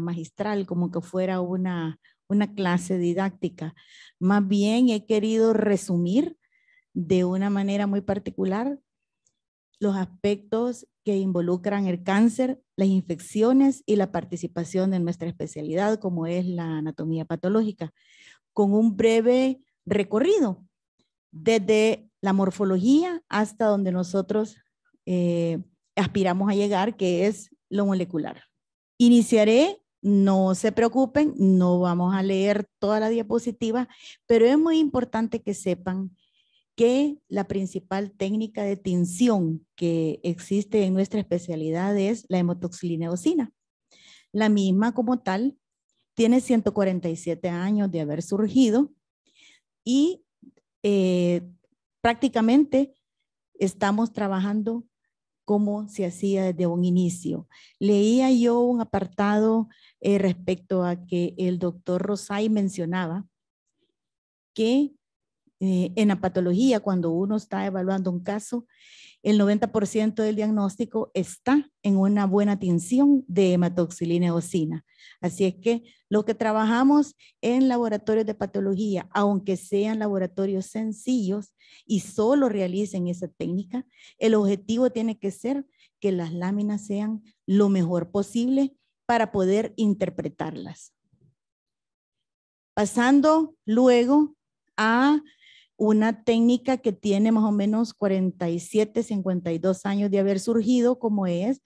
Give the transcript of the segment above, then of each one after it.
magistral, como que fuera una, clase didáctica. Más bien he querido resumir de una manera muy particular los aspectos que involucran el cáncer, las infecciones y la participación de nuestra especialidad, como es la anatomía patológica, con un breve recorrido desde la morfología hasta donde nosotros eh, aspiramos a llegar, que es lo molecular. Iniciaré, no se preocupen, no vamos a leer toda la diapositiva, pero es muy importante que sepan que la principal técnica de tinción que existe en nuestra especialidad es la hemotoxilina La misma como tal tiene 147 años de haber surgido y eh, prácticamente estamos trabajando cómo se hacía desde un inicio. Leía yo un apartado eh, respecto a que el doctor Rosay mencionaba que eh, en la patología, cuando uno está evaluando un caso, el 90% del diagnóstico está en una buena tinción de hematoxilina eosina. Así es que lo que trabajamos en laboratorios de patología, aunque sean laboratorios sencillos y solo realicen esa técnica, el objetivo tiene que ser que las láminas sean lo mejor posible para poder interpretarlas. Pasando luego a una técnica que tiene más o menos 47, 52 años de haber surgido, como es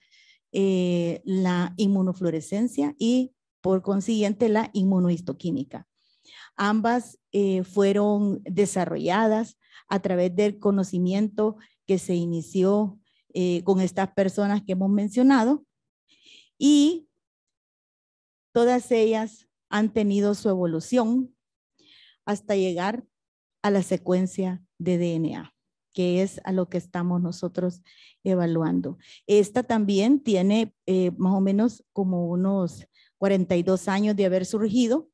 eh, la inmunofluorescencia y por consiguiente la inmunohistoquímica. Ambas eh, fueron desarrolladas a través del conocimiento que se inició eh, con estas personas que hemos mencionado y todas ellas han tenido su evolución hasta llegar a la secuencia de DNA que es a lo que estamos nosotros evaluando. Esta también tiene eh, más o menos como unos 42 años de haber surgido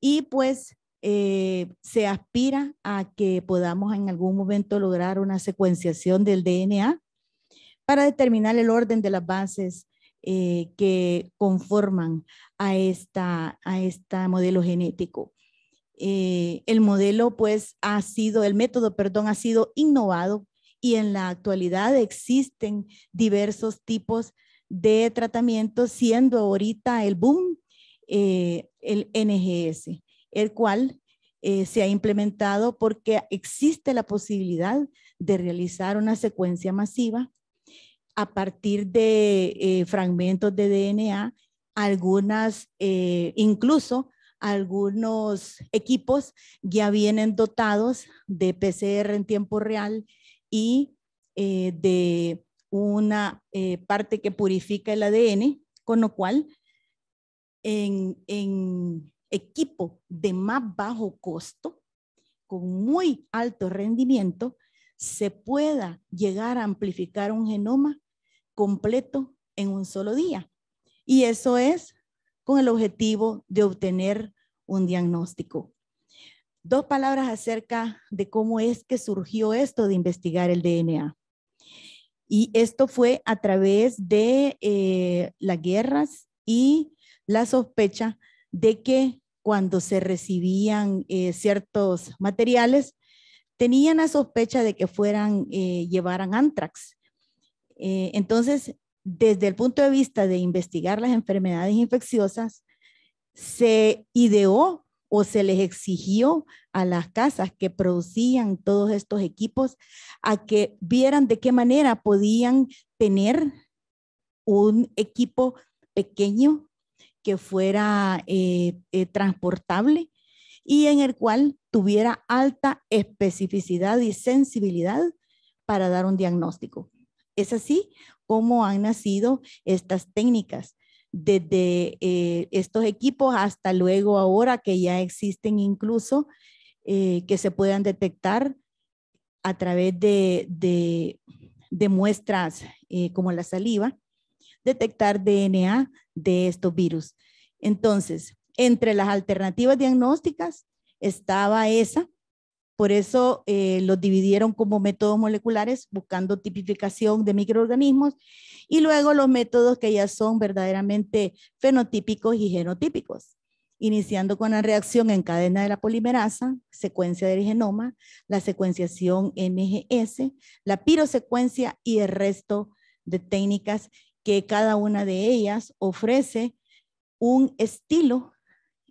y pues eh, se aspira a que podamos en algún momento lograr una secuenciación del DNA para determinar el orden de las bases eh, que conforman a, esta, a este modelo genético. Eh, el modelo pues ha sido, el método, perdón, ha sido innovado y en la actualidad existen diversos tipos de tratamientos, siendo ahorita el boom eh, el NGS, el cual eh, se ha implementado porque existe la posibilidad de realizar una secuencia masiva a partir de fragmentos de DNA, algunas incluso algunos equipos ya vienen dotados de PCR en tiempo real y eh, de una eh, parte que purifica el ADN, con lo cual en equipo de más bajo costo, con muy alto rendimiento, se pueda llegar a amplificar un genoma completo en un solo día. Y eso es con el objetivo de obtener un diagnóstico. Dos palabras acerca de cómo es que surgió esto de investigar el DNA. Y esto fue a través de eh, las guerras y la sospecha de que cuando se recibían eh, ciertos materiales, tenían la sospecha de que fueran, eh, llevaran antrax. entonces, desde el punto de vista de investigar las enfermedades infecciosas, se ideó o se les exigió a las casas que producían todos estos equipos a que vieran de qué manera podían tener un equipo pequeño que fuera eh, eh, transportable y en el cual tuviera alta especificidad y sensibilidad para dar un diagnóstico. Es así cómo han nacido estas técnicas, desde eh, estos equipos hasta luego ahora que ya existen incluso eh, que se puedan detectar a través de, muestras eh, como la saliva, detectar DNA de estos virus. Entonces, entre las alternativas diagnósticas estaba esa por eso eh, los dividieron como métodos moleculares, buscando tipificación de microorganismos, y luego los métodos que ya son verdaderamente fenotípicos y genotípicos, iniciando con la reacción en cadena de la polimerasa, secuencia del genoma, la secuenciación NGS, la pirosecuencia y el resto de técnicas que cada una de ellas ofrece un estilo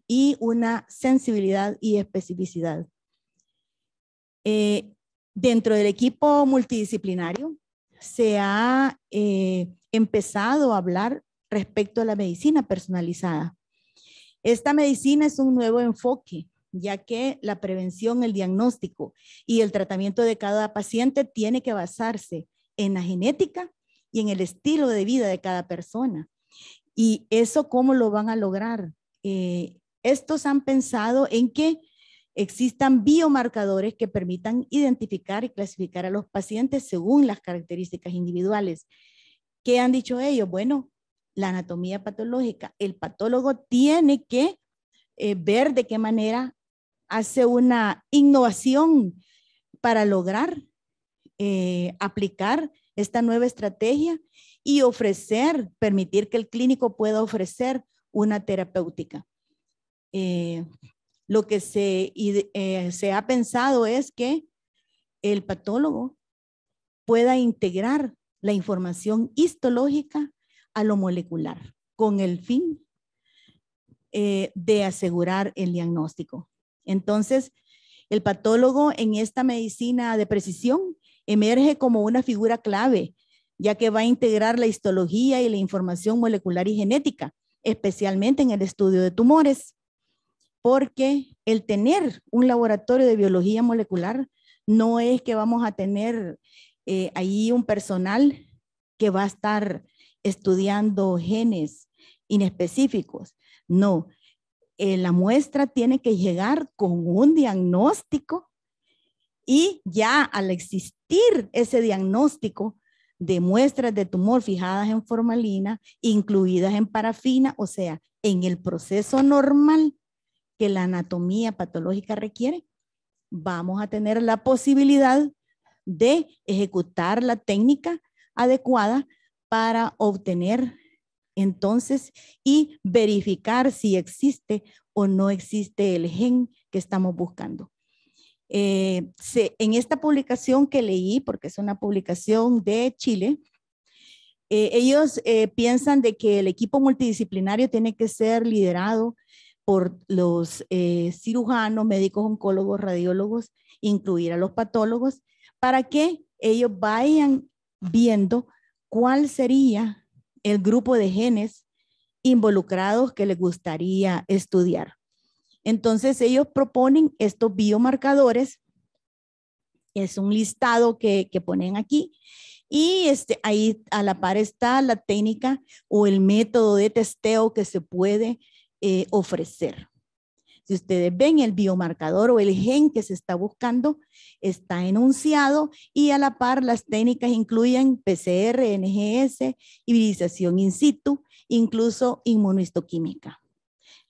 y una sensibilidad y especificidad eh, dentro del equipo multidisciplinario se ha eh, empezado a hablar respecto a la medicina personalizada. Esta medicina es un nuevo enfoque, ya que la prevención, el diagnóstico y el tratamiento de cada paciente tiene que basarse en la genética y en el estilo de vida de cada persona. ¿Y eso cómo lo van a lograr? Eh, estos han pensado en que existan biomarcadores que permitan identificar y clasificar a los pacientes según las características individuales. ¿Qué han dicho ellos? Bueno, la anatomía patológica. El patólogo tiene que eh, ver de qué manera hace una innovación para lograr eh, aplicar esta nueva estrategia y ofrecer, permitir que el clínico pueda ofrecer una terapéutica. Eh, lo que eh, se, ha pensado es que el patólogo pueda integrar la información histológica a lo molecular con el fin eh, de asegurar el diagnóstico. Entonces, el patólogo en esta medicina de precisión emerge como una figura clave, ya que va a integrar la histología y la información molecular y genética, especialmente en el estudio de tumores porque el tener un laboratorio de biología molecular no es que vamos a tener eh, ahí un personal que va a estar estudiando genes inespecíficos. No, eh, la muestra tiene que llegar con un diagnóstico y ya al existir ese diagnóstico de muestras de tumor fijadas en formalina, incluidas en parafina, o sea, en el proceso normal la anatomía patológica requiere, vamos a tener la posibilidad de ejecutar la técnica adecuada para obtener entonces y verificar si existe o no existe el gen que estamos buscando. Eh, en esta publicación que leí, porque es una publicación de Chile, eh, ellos eh, piensan de que el equipo multidisciplinario tiene que ser liderado por los eh, cirujanos, médicos, oncólogos, radiólogos, incluir a los patólogos, para que ellos vayan viendo cuál sería el grupo de genes involucrados que les gustaría estudiar. Entonces, ellos proponen estos biomarcadores, es un listado que, ponen aquí, y este, ahí a la par está la técnica o el método de testeo que se puede eh, ofrecer. Si ustedes ven, el biomarcador o el gen que se está buscando está enunciado y a la par las técnicas incluyen PCR, NGS, hibridización in situ, incluso inmunohistoquímica.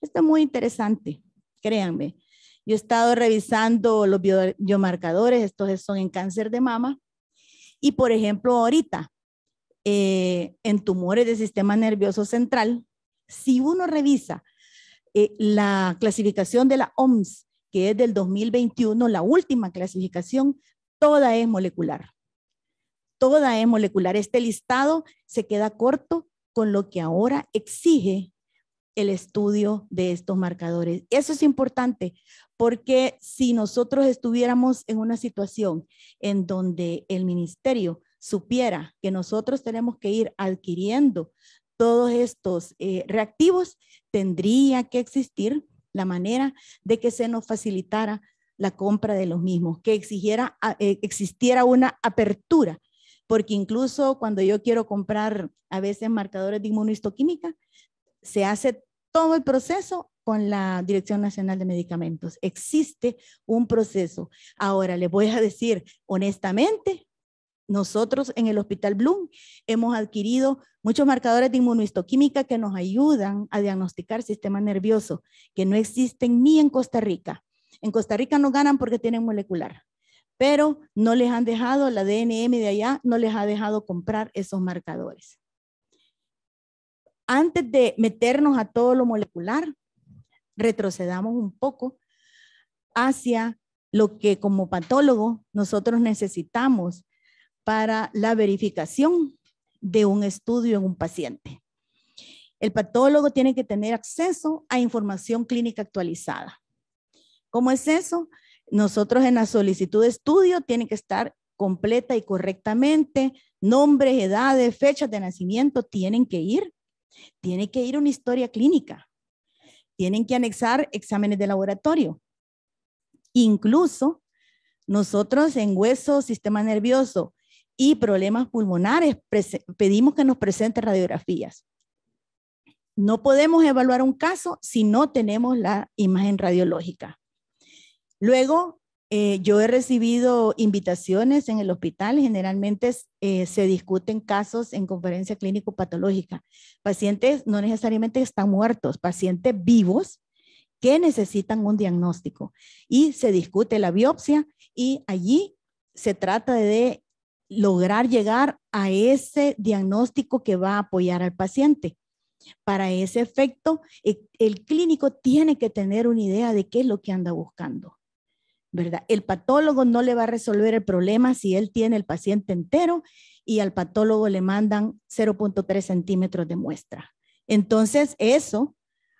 Esto es muy interesante, créanme. Yo he estado revisando los biomarcadores, estos son en cáncer de mama, y por ejemplo ahorita, eh, en tumores del sistema nervioso central, si uno revisa eh, la clasificación de la OMS, que es del 2021, la última clasificación, toda es molecular. Toda es molecular. Este listado se queda corto con lo que ahora exige el estudio de estos marcadores. Eso es importante porque si nosotros estuviéramos en una situación en donde el ministerio supiera que nosotros tenemos que ir adquiriendo todos estos eh, reactivos, tendría que existir la manera de que se nos facilitara la compra de los mismos, que exigiera, eh, existiera una apertura, porque incluso cuando yo quiero comprar a veces marcadores de inmunohistoquímica, se hace todo el proceso con la Dirección Nacional de Medicamentos. Existe un proceso. Ahora, les voy a decir honestamente, nosotros en el Hospital Bloom hemos adquirido muchos marcadores de inmunohistoquímica que nos ayudan a diagnosticar sistema nervioso, que no existen ni en Costa Rica. En Costa Rica no ganan porque tienen molecular, pero no les han dejado, la DNM de allá no les ha dejado comprar esos marcadores. Antes de meternos a todo lo molecular, retrocedamos un poco hacia lo que como patólogo nosotros necesitamos para la verificación de un estudio en un paciente. El patólogo tiene que tener acceso a información clínica actualizada. ¿Cómo es eso? Nosotros en la solicitud de estudio tiene que estar completa y correctamente, nombres, edades, fechas de nacimiento tienen que ir. Tiene que ir una historia clínica. Tienen que anexar exámenes de laboratorio. Incluso nosotros en hueso, sistema nervioso y problemas pulmonares, pedimos que nos presente radiografías. No podemos evaluar un caso si no tenemos la imagen radiológica. Luego, eh, yo he recibido invitaciones en el hospital, generalmente eh, se discuten casos en conferencia clínico-patológica. Pacientes no necesariamente están muertos, pacientes vivos que necesitan un diagnóstico. Y se discute la biopsia y allí se trata de lograr llegar a ese diagnóstico que va a apoyar al paciente. Para ese efecto, e, el, clínico tiene que tener una idea de qué es lo que anda buscando. ¿verdad? El patólogo no le va a resolver el problema si él tiene el paciente entero y al patólogo le mandan 0.3 centímetros de muestra. Entonces, eso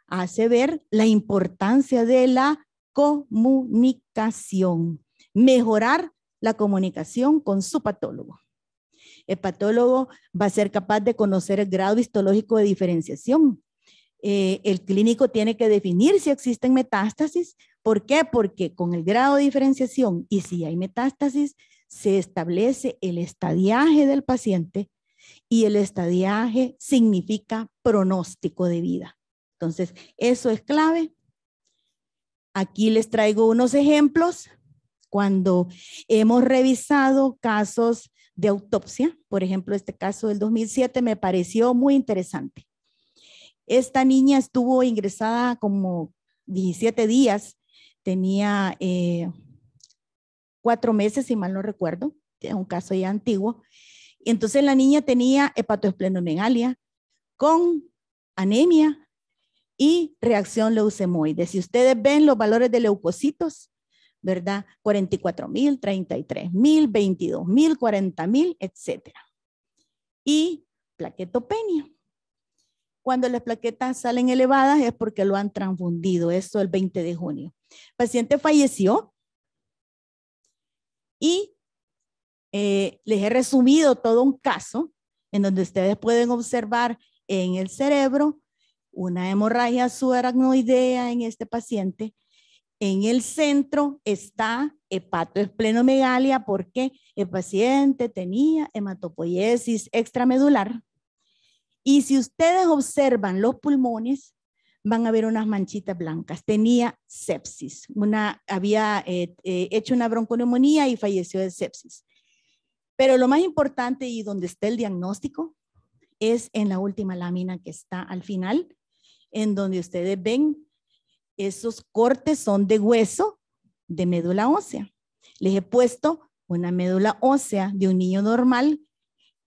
hace ver la importancia de la comunicación, mejorar la comunicación con su patólogo. El patólogo va a ser capaz de conocer el grado histológico de diferenciación. Eh, el clínico tiene que definir si existen metástasis. ¿Por qué? Porque con el grado de diferenciación y si hay metástasis, se establece el estadiaje del paciente y el estadiaje significa pronóstico de vida. Entonces, eso es clave. Aquí les traigo unos ejemplos cuando hemos revisado casos de autopsia, por ejemplo, este caso del 2007 me pareció muy interesante. Esta niña estuvo ingresada como 17 días, tenía eh, cuatro meses, si mal no recuerdo, es un caso ya antiguo. Y entonces la niña tenía hepatoesplenomegalia con anemia y reacción leucemoide. Si ustedes ven los valores de leucocitos, ¿verdad? 44 mil, 33 mil, 22 mil, 40 mil, etc. Y plaquetopenia. Cuando las plaquetas salen elevadas es porque lo han transfundido, eso el 20 de junio. El paciente falleció y eh, les he resumido todo un caso en donde ustedes pueden observar en el cerebro una hemorragia subaracnoidea en este paciente en el centro está hepatoesplenomegalia porque el paciente tenía hematopoiesis extramedular. Y si ustedes observan los pulmones, van a ver unas manchitas blancas. Tenía sepsis. Una, había eh, eh, hecho una bronconeumonía y falleció de sepsis. Pero lo más importante y donde está el diagnóstico es en la última lámina que está al final, en donde ustedes ven esos cortes son de hueso de médula ósea. Les he puesto una médula ósea de un niño normal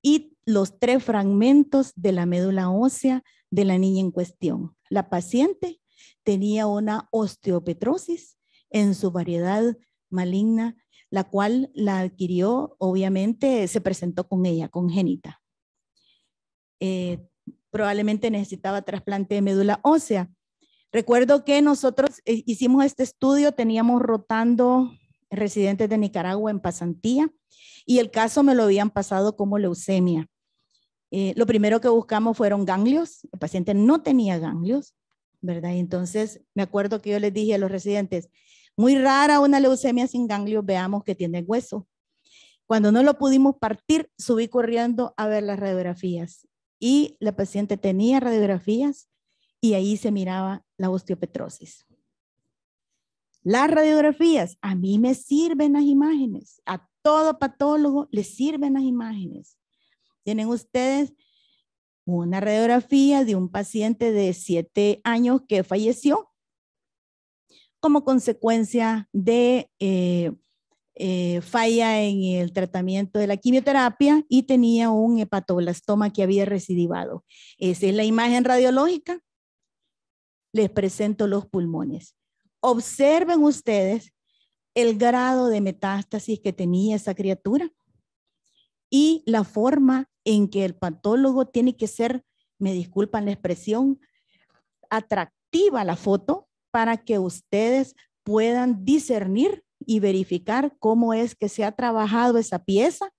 y los tres fragmentos de la médula ósea de la niña en cuestión. La paciente tenía una osteopetrosis en su variedad maligna, la cual la adquirió, obviamente, se presentó con ella, congénita. Eh, probablemente necesitaba trasplante de médula ósea. Recuerdo que nosotros eh, hicimos este estudio, teníamos rotando residentes de Nicaragua en pasantía y el caso me lo habían pasado como leucemia. Eh, lo primero que buscamos fueron ganglios, el paciente no tenía ganglios, ¿verdad? entonces me acuerdo que yo les dije a los residentes, muy rara una leucemia sin ganglios, veamos que tiene hueso. Cuando no lo pudimos partir, subí corriendo a ver las radiografías y la paciente tenía radiografías y ahí se miraba la osteopetrosis. Las radiografías, a mí me sirven las imágenes, a todo patólogo le sirven las imágenes. Tienen ustedes una radiografía de un paciente de 7 años que falleció como consecuencia de eh, eh, falla en el tratamiento de la quimioterapia y tenía un hepatoblastoma que había recidivado. Esa es la imagen radiológica les presento los pulmones. Observen ustedes el grado de metástasis que tenía esa criatura y la forma en que el patólogo tiene que ser, me disculpan la expresión, atractiva la foto para que ustedes puedan discernir y verificar cómo es que se ha trabajado esa pieza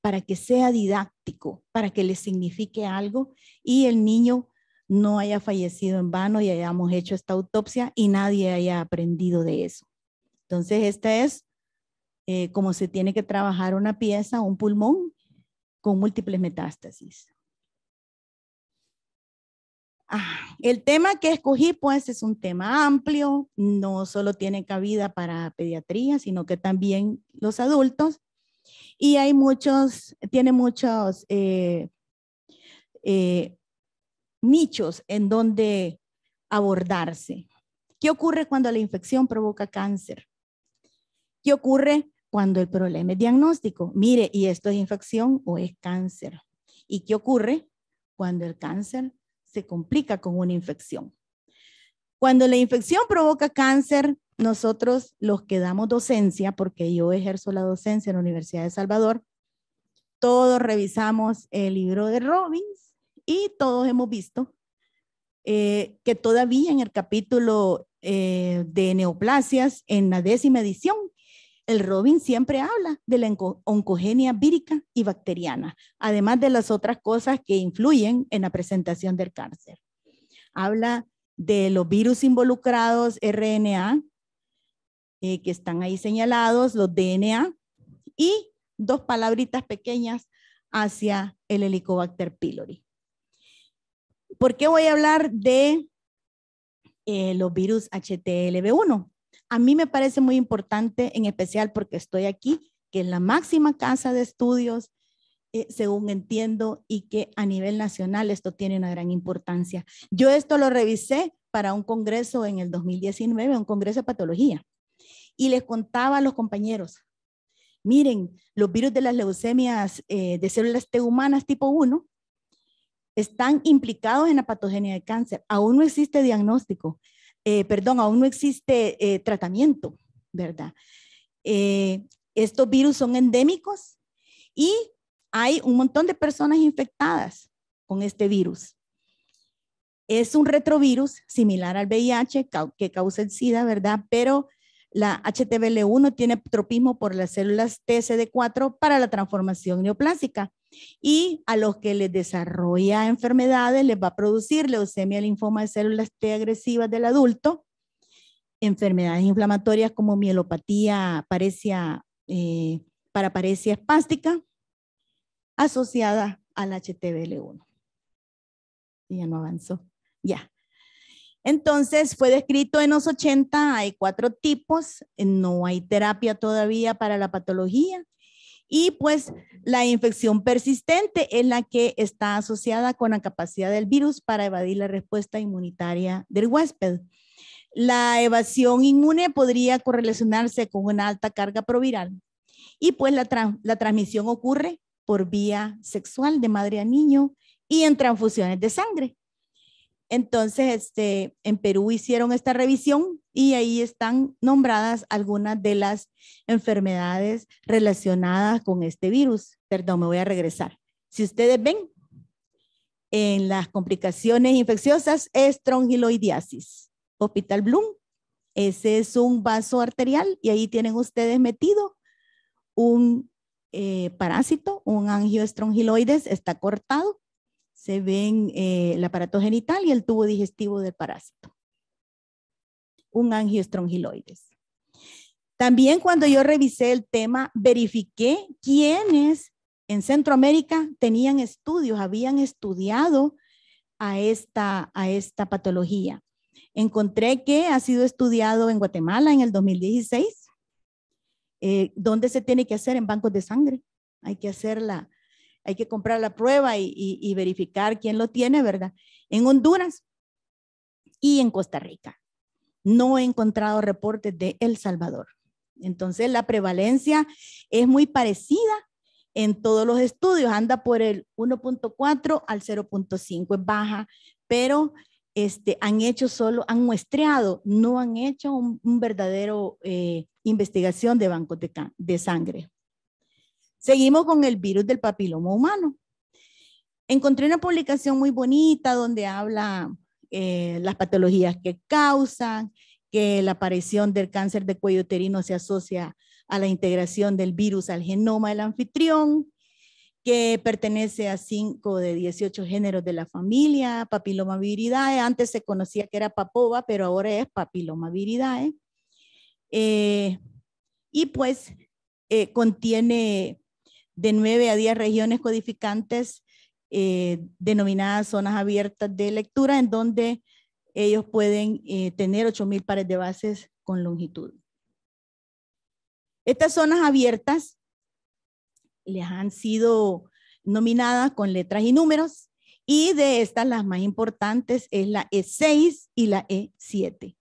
para que sea didáctico, para que le signifique algo y el niño no haya fallecido en vano y hayamos hecho esta autopsia y nadie haya aprendido de eso. Entonces, esta es eh, como se tiene que trabajar una pieza, un pulmón con múltiples metástasis. Ah, el tema que escogí, pues, es un tema amplio, no solo tiene cabida para pediatría, sino que también los adultos. Y hay muchos, tiene muchos eh, eh, nichos en donde abordarse. ¿Qué ocurre cuando la infección provoca cáncer? ¿Qué ocurre cuando el problema es diagnóstico? Mire, ¿y esto es infección o es cáncer? ¿Y qué ocurre cuando el cáncer se complica con una infección? Cuando la infección provoca cáncer, nosotros los que damos docencia, porque yo ejerzo la docencia en la Universidad de Salvador, todos revisamos el libro de Robbins y todos hemos visto eh, que todavía en el capítulo eh, de neoplasias, en la décima edición, el Robin siempre habla de la oncogenia vírica y bacteriana, además de las otras cosas que influyen en la presentación del cáncer. Habla de los virus involucrados, RNA, eh, que están ahí señalados, los DNA, y dos palabritas pequeñas hacia el Helicobacter pylori. ¿Por qué voy a hablar de eh, los virus HTLV1? A mí me parece muy importante, en especial porque estoy aquí, que es la máxima casa de estudios, eh, según entiendo, y que a nivel nacional esto tiene una gran importancia. Yo esto lo revisé para un congreso en el 2019, un congreso de patología, y les contaba a los compañeros, miren, los virus de las leucemias eh, de células T humanas tipo 1 están implicados en la patogenia de cáncer. Aún no existe diagnóstico, eh, perdón, aún no existe eh, tratamiento, ¿verdad? Eh, estos virus son endémicos y hay un montón de personas infectadas con este virus. Es un retrovirus similar al VIH que causa el SIDA, ¿verdad? Pero la HTBL1 tiene tropismo por las células TCD4 para la transformación neoplásica y a los que les desarrolla enfermedades les va a producir leucemia, linfoma de células T agresivas del adulto, enfermedades inflamatorias como mielopatía parecia, eh, espástica asociada al HTBL1. ya no avanzó. Ya. Entonces, fue descrito en los 80, hay cuatro tipos, no hay terapia todavía para la patología. Y pues la infección persistente es la que está asociada con la capacidad del virus para evadir la respuesta inmunitaria del huésped. La evasión inmune podría correlacionarse con una alta carga proviral. Y pues la, la transmisión ocurre por vía sexual de madre a niño y en transfusiones de sangre. Entonces, este, en Perú hicieron esta revisión y ahí están nombradas algunas de las enfermedades relacionadas con este virus. Perdón, me voy a regresar. Si ustedes ven, en las complicaciones infecciosas es Hospital Bloom, ese es un vaso arterial y ahí tienen ustedes metido un eh, parásito, un angioestrongiloides, está cortado se ven eh, el aparato genital y el tubo digestivo del parásito. Un angiostrongiloides. También cuando yo revisé el tema, verifiqué quiénes en Centroamérica tenían estudios, habían estudiado a esta, a esta patología. Encontré que ha sido estudiado en Guatemala en el 2016, eh, donde se tiene que hacer en bancos de sangre. Hay que hacer la, hay que comprar la prueba y, verificar quién lo tiene, ¿verdad? En Honduras y en Costa Rica. No he encontrado reportes de El Salvador. Entonces, la prevalencia es muy parecida en todos los estudios, anda por el 1.4 al 0.5, es baja, pero este, han hecho solo, han muestreado, no han hecho un, verdadero eh, investigación de bancos de sangre. Seguimos con el virus del papiloma humano. Encontré una publicación muy bonita donde habla eh, las patologías que causan, que la aparición del cáncer de cuello uterino se asocia a la integración del virus al genoma del anfitrión, que pertenece a cinco de 18 géneros de la familia, papiloma viridae, antes se conocía que era papova, pero ahora es papiloma viridae. Eh, y pues eh, contiene de 9 a 10 regiones codificantes eh, denominadas zonas abiertas de lectura, en donde ellos pueden eh, tener 8.000 pares de bases con longitud. Estas zonas abiertas les han sido nominadas con letras y números, y de estas las más importantes es la E6 y la E7.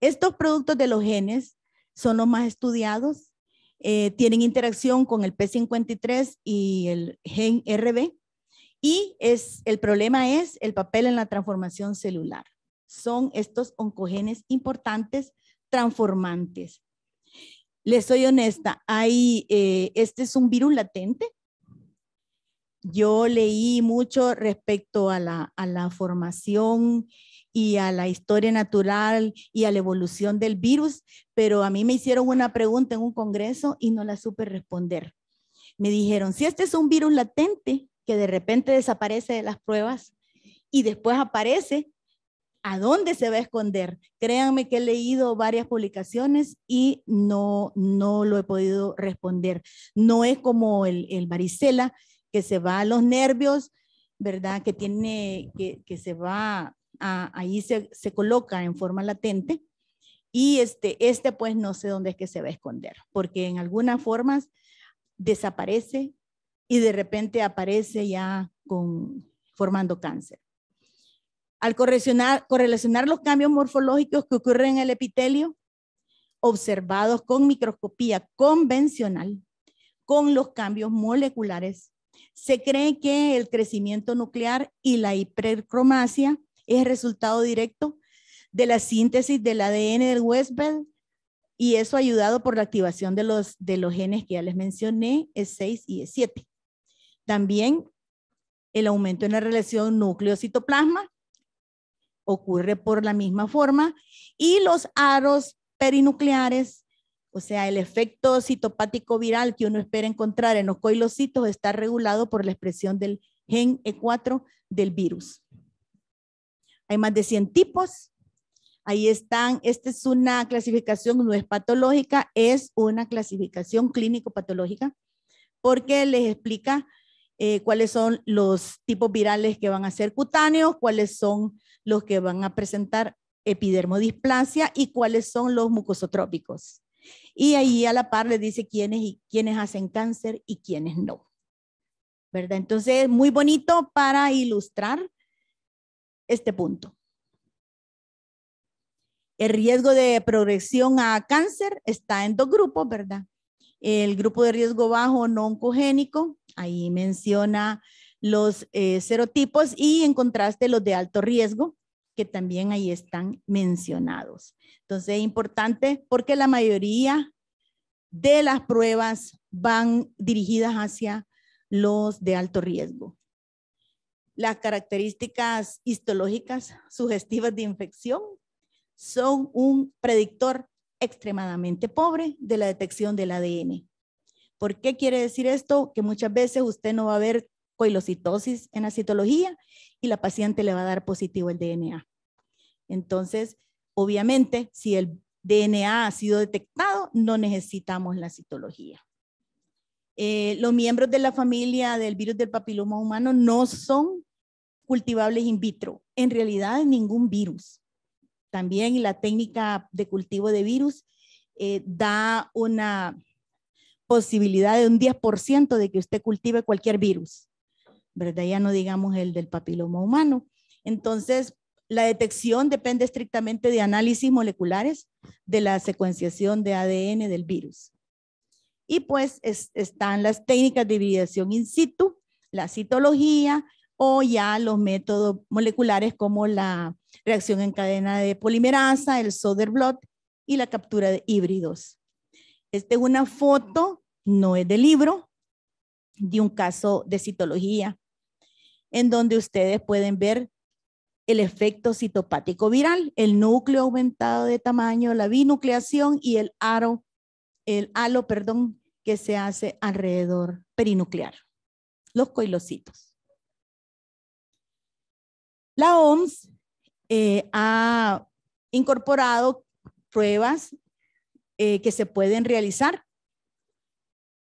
Estos productos de los genes son los más estudiados eh, tienen interacción con el P53 y el gen RB y es, el problema es el papel en la transformación celular. Son estos oncogenes importantes transformantes. Les soy honesta, eh, este es un virus latente. Yo leí mucho respecto a la, a la formación y a la historia natural y a la evolución del virus, pero a mí me hicieron una pregunta en un congreso y no la supe responder. Me dijeron, si este es un virus latente que de repente desaparece de las pruebas y después aparece, ¿a dónde se va a esconder? Créanme que he leído varias publicaciones y no, no lo he podido responder. No es como el, el varicela que se va a los nervios, ¿verdad? Que tiene, que, que se va ahí se, coloca en forma latente y este, este pues no sé dónde es que se va a esconder, porque en algunas formas desaparece y de repente aparece ya con, formando cáncer. Al correlacionar, correlacionar los cambios morfológicos que ocurren en el epitelio, observados con microscopía convencional, con los cambios moleculares, se cree que el crecimiento nuclear y la hipercromacia es resultado directo de la síntesis del ADN del huésped y eso ayudado por la activación de los, genes que ya les mencioné, E6 y E7. También el aumento en la relación núcleo-citoplasma ocurre por la misma forma y los aros perinucleares, o sea, el efecto citopático viral que uno espera encontrar en los coilocitos está regulado por la expresión del gen E4 del virus. Hay más de 100 tipos. Ahí están, esta es una clasificación, no es patológica, es una clasificación clínico-patológica, porque les explica eh, cuáles son los tipos virales que van a ser cutáneos, cuáles son los que van a presentar epidermodisplasia y cuáles son los mucosotrópicos. Y ahí a la par les dice quiénes y quiénes hacen cáncer y quiénes no. ¿Verdad? Entonces, muy bonito para ilustrar este punto. El riesgo de progresión a cáncer está en dos grupos, ¿verdad? El grupo de riesgo bajo no oncogénico, ahí menciona los eh, serotipos y en contraste los de alto riesgo, que también ahí están mencionados. Entonces es importante porque la mayoría de las pruebas van dirigidas hacia los de alto riesgo. Las características histológicas sugestivas de infección son un predictor extremadamente pobre de la detección del ADN. ¿Por qué quiere decir esto? Que muchas veces usted no va a ver coilocitosis en la citología y la paciente le va a dar positivo el DNA. Entonces, obviamente, si el DNA ha sido detectado, no necesitamos la citología. Eh, los miembros de la familia del virus del papiloma humano no son cultivables in vitro. En realidad, ningún virus. También la técnica de cultivo de virus eh, da una posibilidad de un 10% de que usted cultive cualquier virus, ¿verdad? Ya no digamos el del papiloma humano. Entonces, la detección depende estrictamente de análisis moleculares de la secuenciación de ADN del virus. Y pues están las técnicas de hibridación in situ, la citología, o ya los métodos moleculares como la reacción en cadena de polimerasa, el Soderblot y la captura de híbridos. Esta es una foto, no es de libro, de un caso de citología, en donde ustedes pueden ver el efecto citopático viral, el núcleo aumentado de tamaño, la binucleación y el aro, el halo, perdón, que se hace alrededor perinuclear, los coilocitos. La OMS eh, ha incorporado pruebas eh, que se pueden realizar,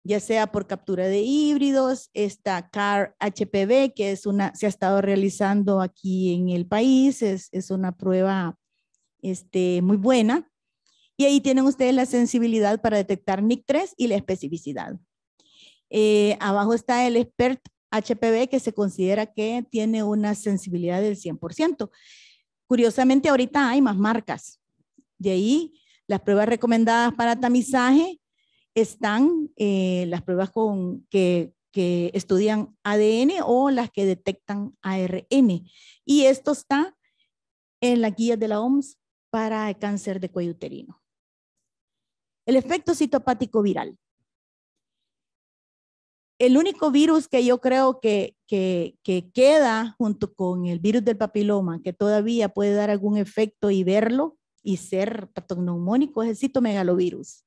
ya sea por captura de híbridos, esta CAR HPV, que es una, se ha estado realizando aquí en el país, es, es una prueba este, muy buena. Y ahí tienen ustedes la sensibilidad para detectar NIC3 y la especificidad. Eh, abajo está el expert HPV que se considera que tiene una sensibilidad del 100%. Curiosamente, ahorita hay más marcas. De ahí, las pruebas recomendadas para tamizaje están eh, las pruebas con, que, que estudian ADN o las que detectan ARN. Y esto está en la guía de la OMS para el cáncer de cuello uterino. El efecto citopático viral el único virus que yo creo que, queda junto con el virus del papiloma, que todavía puede dar algún efecto y verlo y ser patognomónico, es el citomegalovirus.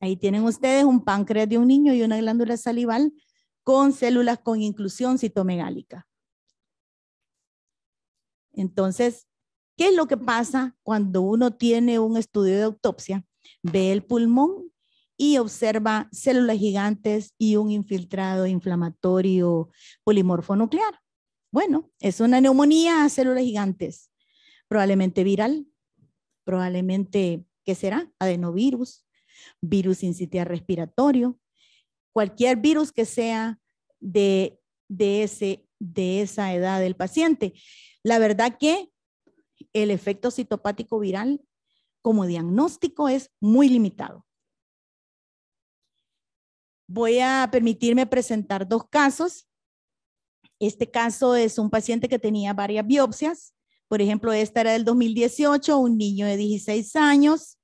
Ahí tienen ustedes un páncreas de un niño y una glándula salival con células con inclusión citomegálica. Entonces, ¿qué es lo que pasa cuando uno tiene un estudio de autopsia? Ve el pulmón y observa células gigantes y un infiltrado inflamatorio polimorfo nuclear. Bueno, es una neumonía a células gigantes, probablemente viral, probablemente, ¿qué será? Adenovirus, virus in respiratorio, cualquier virus que sea de, de, ese, de esa edad del paciente. La verdad que el efecto citopático viral como diagnóstico es muy limitado. Voy a permitirme presentar dos casos. Este caso es un paciente que tenía varias biopsias. Por ejemplo, esta era del 2018, un niño de 16 años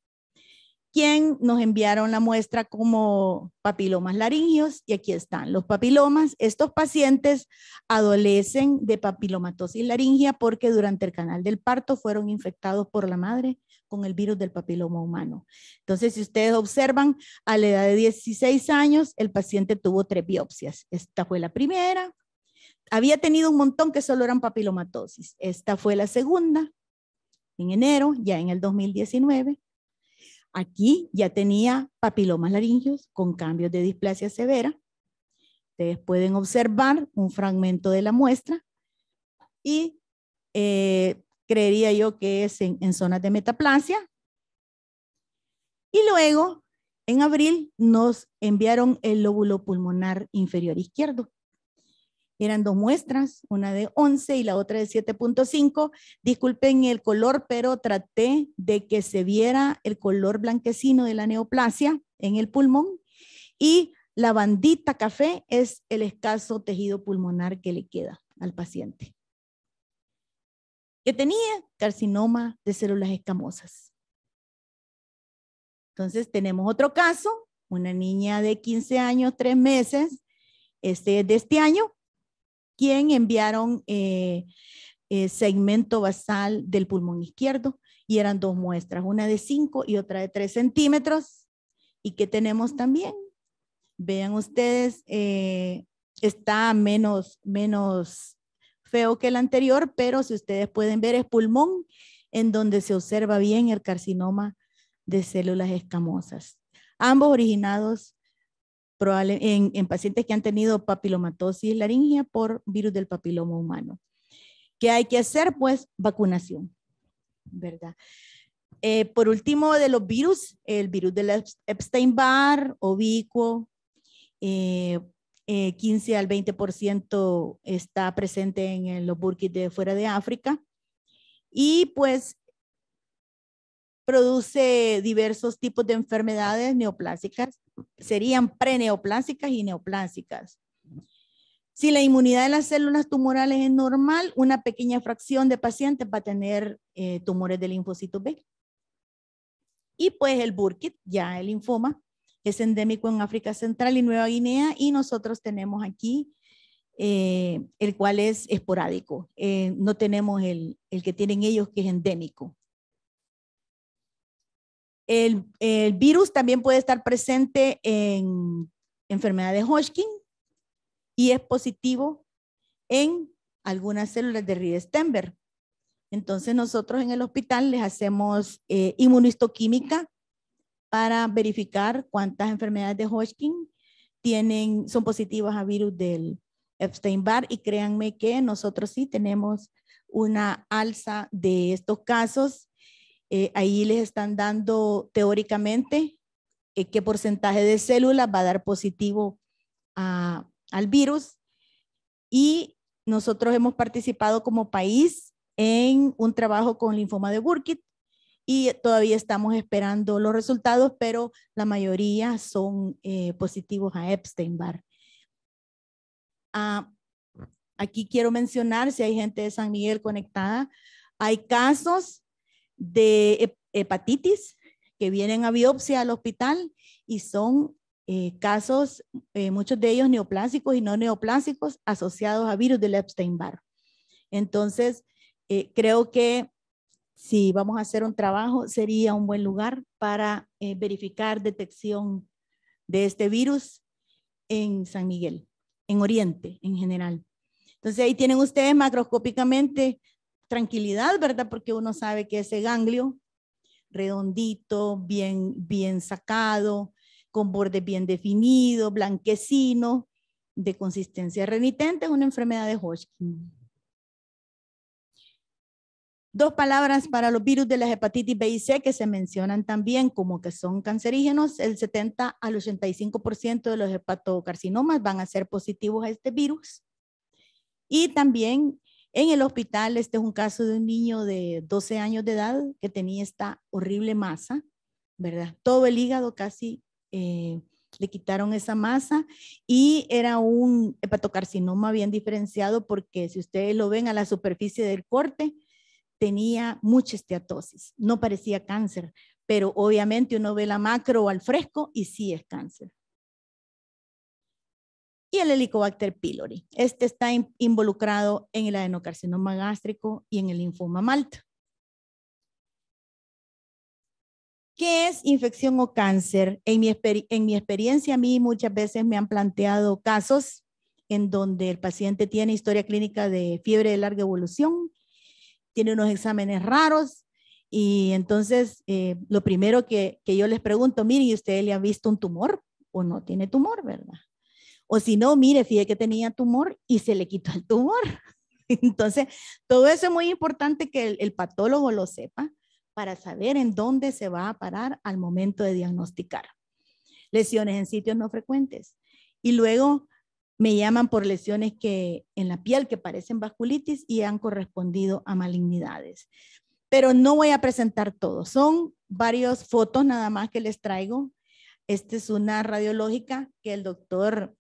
quien nos enviaron la muestra como papilomas laringios y aquí están los papilomas. Estos pacientes adolecen de papilomatosis laringia porque durante el canal del parto fueron infectados por la madre con el virus del papiloma humano. Entonces, si ustedes observan, a la edad de 16 años, el paciente tuvo tres biopsias. Esta fue la primera. Había tenido un montón que solo eran papilomatosis. Esta fue la segunda, en enero, ya en el 2019. Aquí ya tenía papilomas laringios con cambios de displasia severa. Ustedes pueden observar un fragmento de la muestra y eh, creería yo que es en zonas de metaplasia. Y luego, en abril, nos enviaron el lóbulo pulmonar inferior izquierdo. Eran dos muestras, una de 11 y la otra de 7.5. Disculpen el color, pero traté de que se viera el color blanquecino de la neoplasia en el pulmón. Y la bandita café es el escaso tejido pulmonar que le queda al paciente. Que tenía carcinoma de células escamosas. Entonces tenemos otro caso, una niña de 15 años, 3 meses, este es de este año, ¿Quién enviaron eh, eh, segmento basal del pulmón izquierdo y eran dos muestras, una de 5 y otra de 3 centímetros. ¿Y qué tenemos también? Vean ustedes, eh, está menos, menos feo que el anterior, pero si ustedes pueden ver es pulmón en donde se observa bien el carcinoma de células escamosas, ambos originados en, pacientes que han tenido papilomatosis laringea por virus del papiloma humano. ¿Qué hay que hacer? Pues vacunación, ¿verdad? Eh, por último, de los virus, el virus del Epstein-Barr, obicuo, 15 eh, eh, al 20% está presente en los burkis de fuera de África. Y pues produce diversos tipos de enfermedades neoplásicas, serían preneoplásicas y neoplásicas. Si la inmunidad de las células tumorales es normal, una pequeña fracción de pacientes va a tener eh, tumores de linfocito B. Y pues el Burkitt, ya el linfoma, es endémico en África Central y Nueva Guinea y nosotros tenemos aquí eh, el cual es esporádico. Eh, no tenemos el que tienen ellos que es endémico. El, virus también puede estar presente en enfermedad de Hodgkin y es positivo en algunas células de Ried-Stenberg. Entonces nosotros en el hospital les hacemos eh, inmunistoquímica para verificar cuántas enfermedades de Hodgkin tienen, son positivas a virus del Epstein-Barr y créanme que nosotros sí tenemos una alza de estos casos eh, ahí les están dando teóricamente eh, qué porcentaje de células va a dar positivo al virus. Y nosotros hemos participado como país en un trabajo con linfoma de Burkitt y todavía estamos esperando los resultados, pero la mayoría son eh, positivos a Epstein-Barr. Ah, aquí quiero mencionar, si hay gente de San Miguel conectada, hay casos de hepatitis que vienen a biopsia al hospital y son eh, casos, eh, muchos de ellos neoplásicos y no neoplásicos, asociados a virus del Epstein-Barr. Entonces, eh, creo que si vamos a hacer un trabajo, sería un buen lugar para verificar detección de este virus en San Miguel, en Oriente en general. Entonces, ahí tienen ustedes macroscópicamente tranquilidad, ¿verdad? Porque uno sabe que ese ganglio redondito, bien, bien sacado, con bordes bien definidos, blanquecino, de consistencia renitente, es una enfermedad de Hodgkin. Dos palabras para los virus de la hepatitis B y C que se mencionan también como que son cancerígenos. El 70 al 85% de los hepatocarcinomas van a ser positivos a este virus. Y también en el hospital, este es un caso de un niño de 12 años de edad que tenía esta horrible masa, ¿verdad? Todo el hígado casi eh, le quitaron esa masa y era un hepatocarcinoma bien diferenciado porque si ustedes lo ven a la superficie del corte, tenía mucha esteatosis, no parecía cáncer, pero obviamente uno ve la macro al fresco y sí es cáncer y el Helicobacter pylori. Este está involucrado en el adenocarcinoma gástrico y en el linfoma malta. ¿Qué es infección o cáncer? En mi, experiencia, a mí muchas veces me han planteado casos en donde el paciente tiene historia clínica de fiebre de larga evolución, tiene unos exámenes raros y entonces eh, lo primero que, yo les pregunto, miren, ¿y ustedes le ha visto un tumor o no tiene tumor, verdad? O si no, mire, fíjate que tenía tumor y se le quitó el tumor. Entonces, todo eso es muy importante que el, patólogo lo sepa para saber en dónde se va a parar al momento de diagnosticar. Lesiones en sitios no frecuentes. Y luego me llaman por lesiones que en la piel que parecen vasculitis y han correspondido a malignidades. Pero no voy a presentar todo. Son varias fotos nada más que les traigo. Esta es una radiológica que el doctor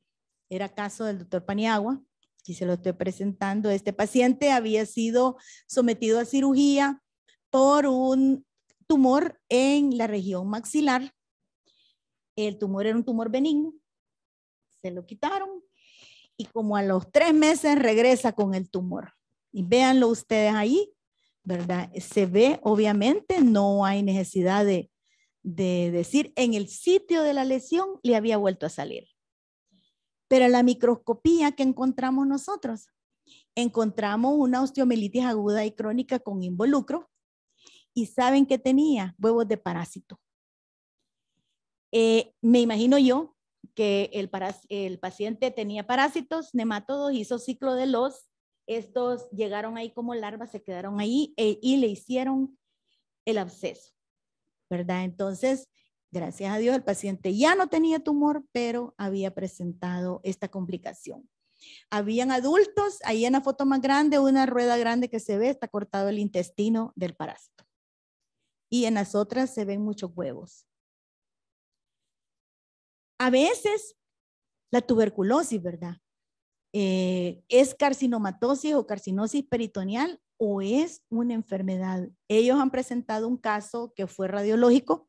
era caso del doctor Paniagua, aquí se lo estoy presentando. Este paciente había sido sometido a cirugía por un tumor en la región maxilar. El tumor era un tumor benigno. Se lo quitaron y como a los tres meses regresa con el tumor. Y véanlo ustedes ahí, ¿verdad? Se ve, obviamente, no hay necesidad de, de decir en el sitio de la lesión le había vuelto a salir. Pero la microscopía que encontramos nosotros, encontramos una osteomelitis aguda y crónica con involucro y saben que tenía huevos de parásito. Eh, me imagino yo que el, el, paciente tenía parásitos, nematodos, hizo ciclo de los, estos llegaron ahí como larvas, se quedaron ahí e, y le hicieron el absceso, ¿verdad? Entonces, Gracias a Dios, el paciente ya no tenía tumor, pero había presentado esta complicación. Habían adultos, ahí en la foto más grande, una rueda grande que se ve, está cortado el intestino del parásito. Y en las otras se ven muchos huevos. A veces, la tuberculosis, ¿verdad? Eh, es carcinomatosis o carcinosis peritoneal o es una enfermedad. Ellos han presentado un caso que fue radiológico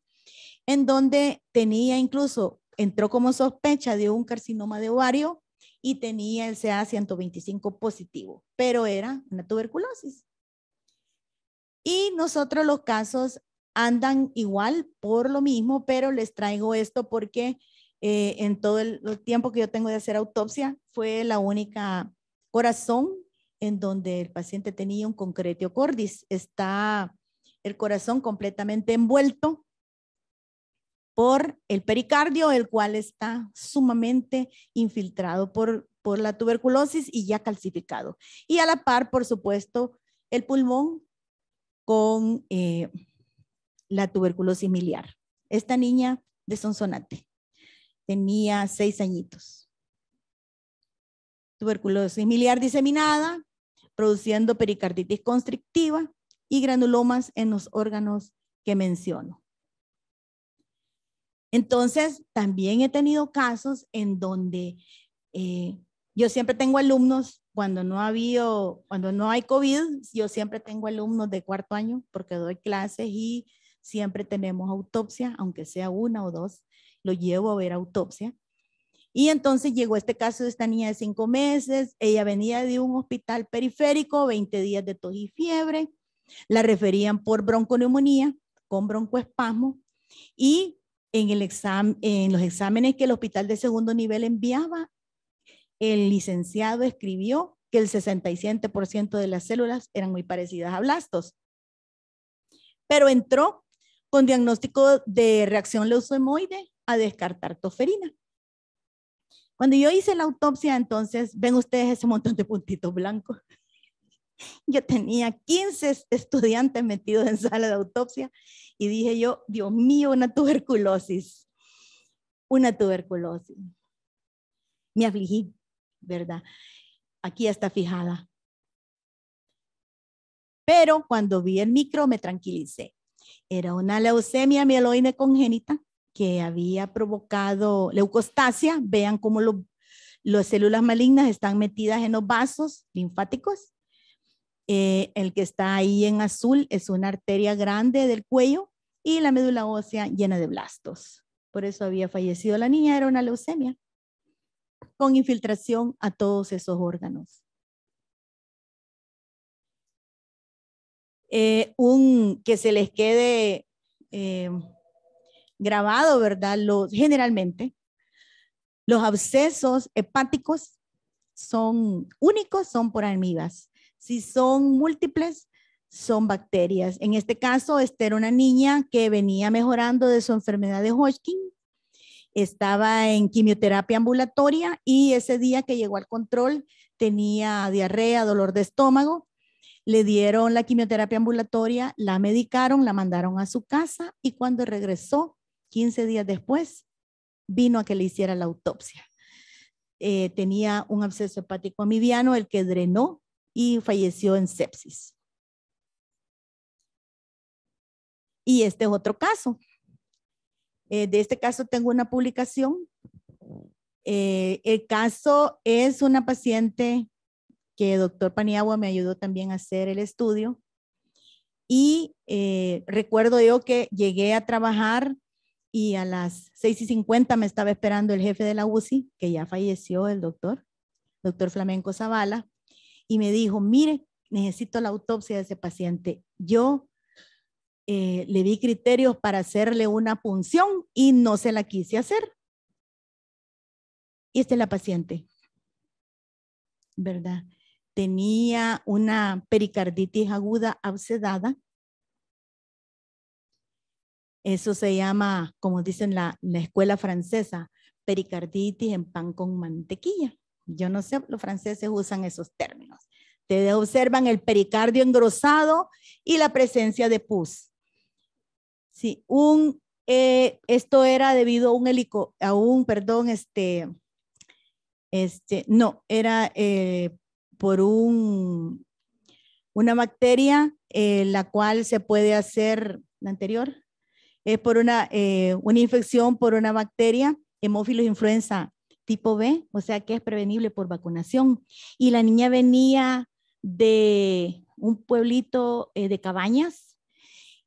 en donde tenía incluso, entró como sospecha de un carcinoma de ovario y tenía el CA125 positivo, pero era una tuberculosis. Y nosotros los casos andan igual por lo mismo, pero les traigo esto porque eh, en todo el, tiempo que yo tengo de hacer autopsia fue la única corazón en donde el paciente tenía un concreto cordis. Está el corazón completamente envuelto por el pericardio, el cual está sumamente infiltrado por, la tuberculosis y ya calcificado. Y a la par, por supuesto, el pulmón con eh, la tuberculosis miliar. Esta niña de Sonsonate tenía seis añitos. Tuberculosis miliar diseminada, produciendo pericarditis constrictiva y granulomas en los órganos que menciono. Entonces, también he tenido casos en donde eh, yo siempre tengo alumnos, cuando no, ha habido, cuando no hay COVID, yo siempre tengo alumnos de cuarto año porque doy clases y siempre tenemos autopsia, aunque sea una o dos, lo llevo a ver autopsia. Y entonces llegó este caso de esta niña de cinco meses, ella venía de un hospital periférico, 20 días de tos y fiebre, la referían por bronconeumonía con broncoespasmo y en, los exámenes que el hospital de segundo nivel enviaba, el licenciado escribió que el 67% de las células eran muy parecidas a blastos. Pero entró con diagnóstico de reacción leucemoide a descartar toferina. Cuando yo hice la autopsia, entonces, ven ustedes ese montón de puntitos blancos. Yo tenía 15 estudiantes metidos en sala de autopsia y dije yo, Dios mío, una tuberculosis, una tuberculosis. Me afligí, ¿verdad? Aquí está fijada. Pero cuando vi el micro me tranquilicé. Era una leucemia mieloide congénita que había provocado leucostasia. Vean cómo las células malignas están metidas en los vasos linfáticos eh, el que está ahí en azul es una arteria grande del cuello y la médula ósea llena de blastos. Por eso había fallecido la niña, era una leucemia, con infiltración a todos esos órganos. Eh, un que se les quede eh, grabado, ¿verdad? generalmente, los abscesos hepáticos son únicos, son por amigas. Si son múltiples, son bacterias. En este caso, esta era una niña que venía mejorando de su enfermedad de Hodgkin. Estaba en quimioterapia ambulatoria y ese día que llegó al control tenía diarrea, dolor de estómago. Le dieron la quimioterapia ambulatoria, la medicaron, la mandaron a su casa y cuando regresó, 15 días después, vino a que le hiciera la autopsia. Eh, tenía un absceso hepático amibiano, el que drenó y falleció en sepsis. Y este es otro caso. Eh, de este caso tengo una publicación. Eh, el caso es una paciente que el doctor Paniagua me ayudó también a hacer el estudio. Y eh, recuerdo yo que llegué a trabajar y a las 6 y 50 me estaba esperando el jefe de la UCI, que ya falleció el doctor, doctor Flamenco Zavala y me dijo, mire, necesito la autopsia de ese paciente. Yo eh, le di criterios para hacerle una punción y no se la quise hacer. Y esta es la paciente, ¿verdad? Tenía una pericarditis aguda absedada. Eso se llama, como dicen en la escuela francesa, pericarditis en pan con mantequilla. Yo no sé, los franceses usan esos términos. Ustedes observan el pericardio engrosado y la presencia de pus. Sí, un, eh, esto era debido a un helico, a un, perdón, este, este, no, era eh, por un, una bacteria, eh, la cual se puede hacer, la anterior, es por una, una infección por una bacteria, hemófilos influenza tipo B, o sea que es prevenible por vacunación. Y la niña venía de un pueblito eh, de cabañas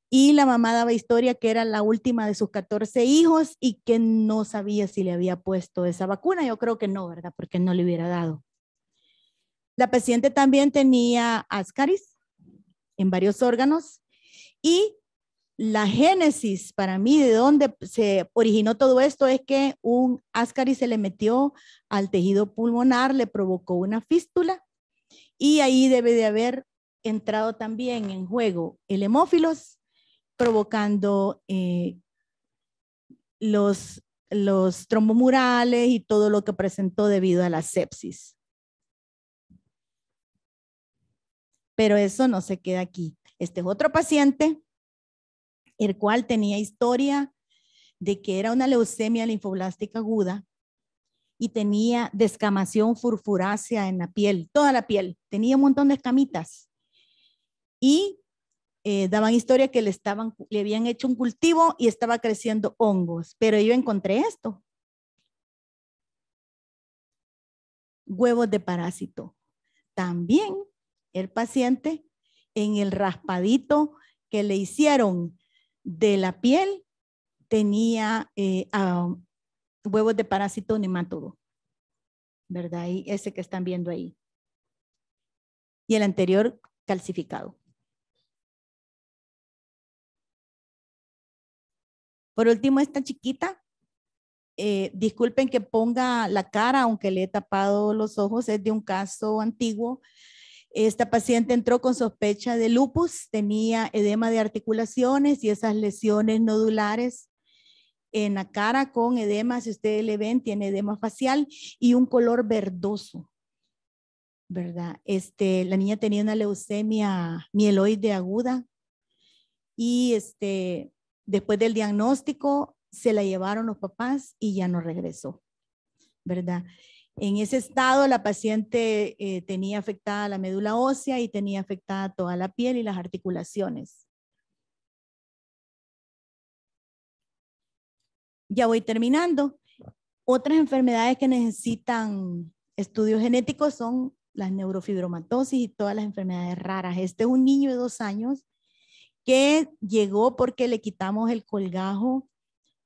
y la mamá daba historia que era la última de sus 14 hijos y que no sabía si le había puesto esa vacuna. Yo creo que no, ¿verdad? Porque no le hubiera dado. La paciente también tenía ascaris en varios órganos y la génesis para mí de dónde se originó todo esto es que un ascari se le metió al tejido pulmonar, le provocó una fístula y ahí debe de haber entrado también en juego el hemófilos, provocando eh, los trombomurales y todo lo que presentó debido a la sepsis. Pero eso no se queda aquí. Este es otro paciente el cual tenía historia de que era una leucemia linfoblástica aguda y tenía descamación furfurácea en la piel, toda la piel, tenía un montón de escamitas. Y eh, daban historia que le, estaban, le habían hecho un cultivo y estaba creciendo hongos, pero yo encontré esto. Huevos de parásito. También el paciente en el raspadito que le hicieron de la piel tenía eh, huevos de parásito nematodo, ¿verdad? Y ese que están viendo ahí. Y el anterior calcificado. Por último, esta chiquita, eh, disculpen que ponga la cara, aunque le he tapado los ojos, es de un caso antiguo esta paciente entró con sospecha de lupus, tenía edema de articulaciones y esas lesiones nodulares en la cara con edema, si ustedes le ven, tiene edema facial y un color verdoso, ¿verdad? Este, la niña tenía una leucemia mieloide aguda y este, después del diagnóstico se la llevaron los papás y ya no regresó, ¿verdad? En ese estado, la paciente eh, tenía afectada la médula ósea y tenía afectada toda la piel y las articulaciones. Ya voy terminando. Otras enfermedades que necesitan estudios genéticos son las neurofibromatosis y todas las enfermedades raras. Este es un niño de dos años que llegó porque le quitamos el colgajo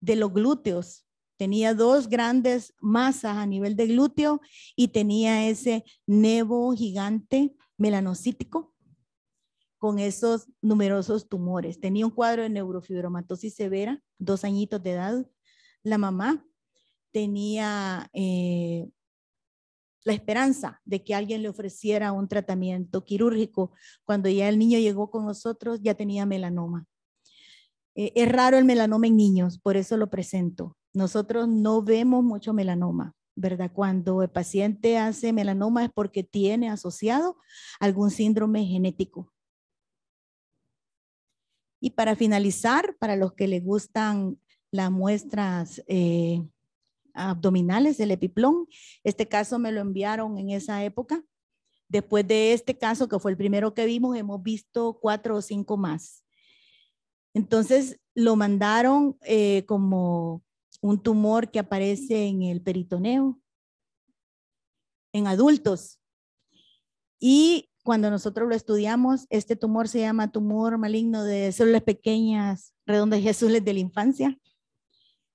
de los glúteos Tenía dos grandes masas a nivel de glúteo y tenía ese nevo gigante melanocítico con esos numerosos tumores. Tenía un cuadro de neurofibromatosis severa, dos añitos de edad. La mamá tenía eh, la esperanza de que alguien le ofreciera un tratamiento quirúrgico. Cuando ya el niño llegó con nosotros, ya tenía melanoma. Eh, es raro el melanoma en niños, por eso lo presento nosotros no vemos mucho melanoma, ¿verdad? Cuando el paciente hace melanoma es porque tiene asociado algún síndrome genético. Y para finalizar, para los que les gustan las muestras eh, abdominales del epiplón, este caso me lo enviaron en esa época. Después de este caso, que fue el primero que vimos, hemos visto cuatro o cinco más. Entonces lo mandaron eh, como un tumor que aparece en el peritoneo, en adultos. Y cuando nosotros lo estudiamos, este tumor se llama tumor maligno de células pequeñas, redondas y azules de la infancia.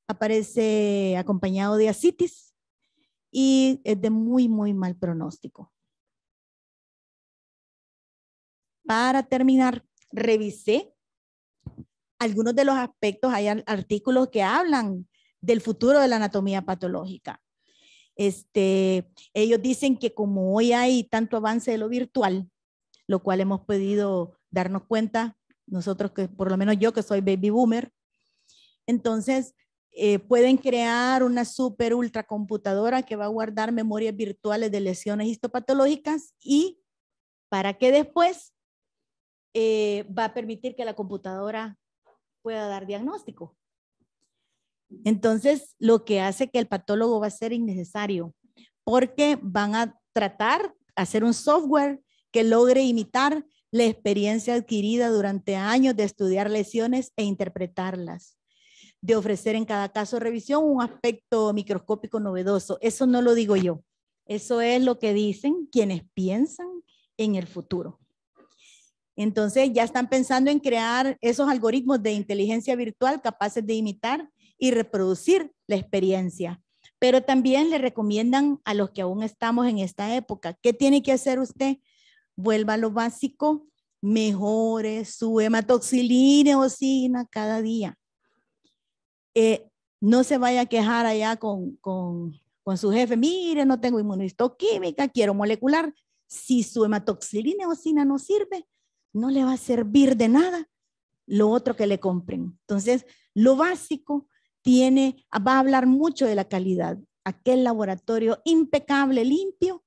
Aparece acompañado de asitis y es de muy, muy mal pronóstico. Para terminar, revisé algunos de los aspectos, hay artículos que hablan del futuro de la anatomía patológica. Este, ellos dicen que como hoy hay tanto avance de lo virtual, lo cual hemos podido darnos cuenta, nosotros que, por lo menos yo que soy baby boomer, entonces eh, pueden crear una super ultra computadora que va a guardar memorias virtuales de lesiones histopatológicas y para que después eh, va a permitir que la computadora pueda dar diagnóstico. Entonces, lo que hace que el patólogo va a ser innecesario, porque van a tratar hacer un software que logre imitar la experiencia adquirida durante años de estudiar lesiones e interpretarlas, de ofrecer en cada caso revisión un aspecto microscópico novedoso. Eso no lo digo yo, eso es lo que dicen quienes piensan en el futuro. Entonces ya están pensando en crear esos algoritmos de inteligencia virtual capaces de imitar y reproducir la experiencia. Pero también le recomiendan a los que aún estamos en esta época, ¿qué tiene que hacer usted? Vuelva a lo básico, mejore su hematoxilina o cada día. Eh, no se vaya a quejar allá con, con, con su jefe, mire, no tengo inmunohistoquímica, quiero molecular. Si su hematoxilina o no sirve, no le va a servir de nada lo otro que le compren. Entonces, lo básico, tiene, va a hablar mucho de la calidad, aquel laboratorio impecable, limpio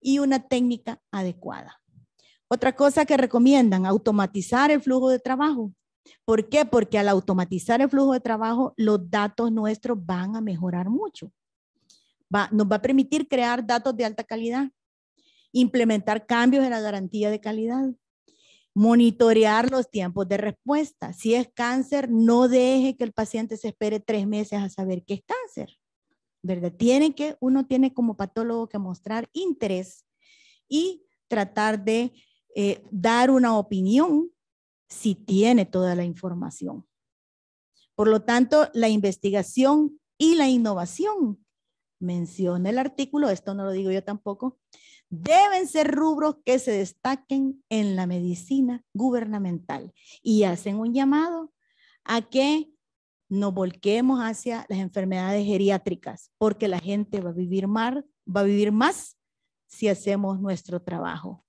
y una técnica adecuada. Otra cosa que recomiendan, automatizar el flujo de trabajo. ¿Por qué? Porque al automatizar el flujo de trabajo, los datos nuestros van a mejorar mucho. Va, nos va a permitir crear datos de alta calidad, implementar cambios en la garantía de calidad, Monitorear los tiempos de respuesta. Si es cáncer, no deje que el paciente se espere tres meses a saber que es cáncer. ¿Verdad? Tiene que, uno tiene como patólogo que mostrar interés y tratar de eh, dar una opinión si tiene toda la información. Por lo tanto, la investigación y la innovación, menciona el artículo, esto no lo digo yo tampoco, deben ser rubros que se destaquen en la medicina gubernamental y hacen un llamado a que nos volquemos hacia las enfermedades geriátricas, porque la gente va a vivir más, va a vivir más si hacemos nuestro trabajo.